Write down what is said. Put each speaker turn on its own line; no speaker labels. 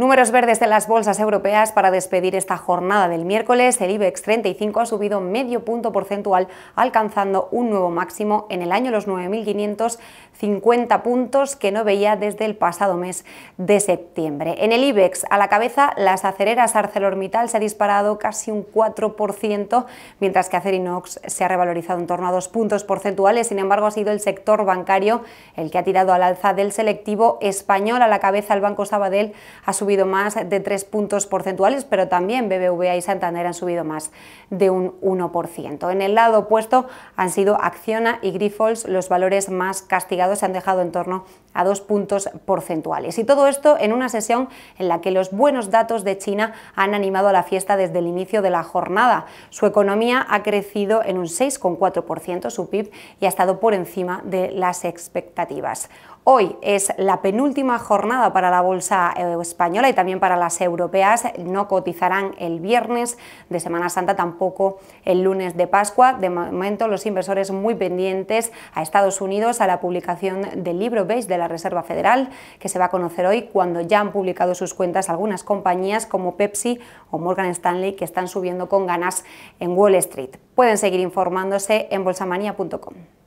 Números verdes de las bolsas europeas para despedir esta jornada del miércoles. El IBEX 35 ha subido medio punto porcentual, alcanzando un nuevo máximo en el año los 9.550 puntos que no veía desde el pasado mes de septiembre. En el IBEX, a la cabeza, las acereras ArcelorMittal se ha disparado casi un 4%, mientras que Acerinox se ha revalorizado en torno a dos puntos porcentuales. Sin embargo, ha sido el sector bancario el que ha tirado al alza del selectivo español. A la cabeza, el Banco Sabadell ha subido más de 3 puntos porcentuales, pero también BBVA y Santander han subido más de un 1%. En el lado opuesto han sido Acciona y Grifols los valores más castigados, se han dejado en torno a 2 puntos porcentuales. Y todo esto en una sesión en la que los buenos datos de China han animado a la fiesta desde el inicio de la jornada. Su economía ha crecido en un 6,4% su PIB y ha estado por encima de las expectativas. Hoy es la penúltima jornada para la bolsa eh, española y también para las europeas no cotizarán el viernes de Semana Santa, tampoco el lunes de Pascua. De momento los inversores muy pendientes a Estados Unidos, a la publicación del libro beige de la Reserva Federal, que se va a conocer hoy cuando ya han publicado sus cuentas algunas compañías como Pepsi o Morgan Stanley que están subiendo con ganas en Wall Street. Pueden seguir informándose en bolsamanía.com.